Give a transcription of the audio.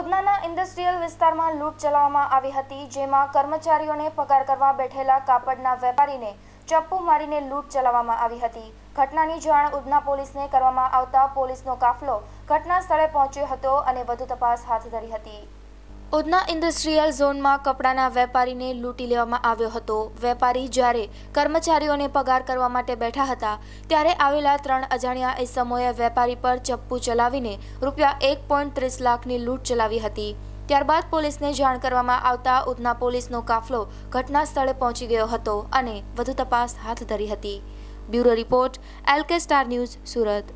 ઓદનાના industrial વિસ્તારમાં લૂંટ ચલાવવામાં આવી હતી જેમાં કર્મચારીઓને પગાર કરવા બેઠેલા કાપડના વેપારીને ચપ્પુ મારીને લૂંટ ચલાવવામાં આવી હતી ઘટનાની જાણ ઉધના પોલીસને કરવામાં આવતા પોલીસનો કાફલો ઘટના સ્થળે પહોંચ્યો હતો અને વધુ તપાસ હાથ ધરી હતી ઉધના ઇન્ડસ્ટ્રીયલ ઝોનમાં કપડાના વેપારીને લૂંટી લેવામાં આવ્યો હતો વેપારી જ્યારે કર્મચારીઓને પગાર કરવા માટે બેઠા હતા ત્યારે આવેલા ત્રણ અજાણ્યા ઇસમોએ વેપારી પર ચપ્પુ ચલાવીને રૂપિયા એક પોઈન્ટ ત્રીસ લાખની લૂંટ ચલાવી હતી ત્યારબાદ પોલીસને જાણ કરવામાં આવતા ઉધના પોલીસનો કાફલો ઘટના સ્થળે પહોંચી ગયો હતો અને વધુ તપાસ હાથ ધરી હતી bureau report LK Star News Surat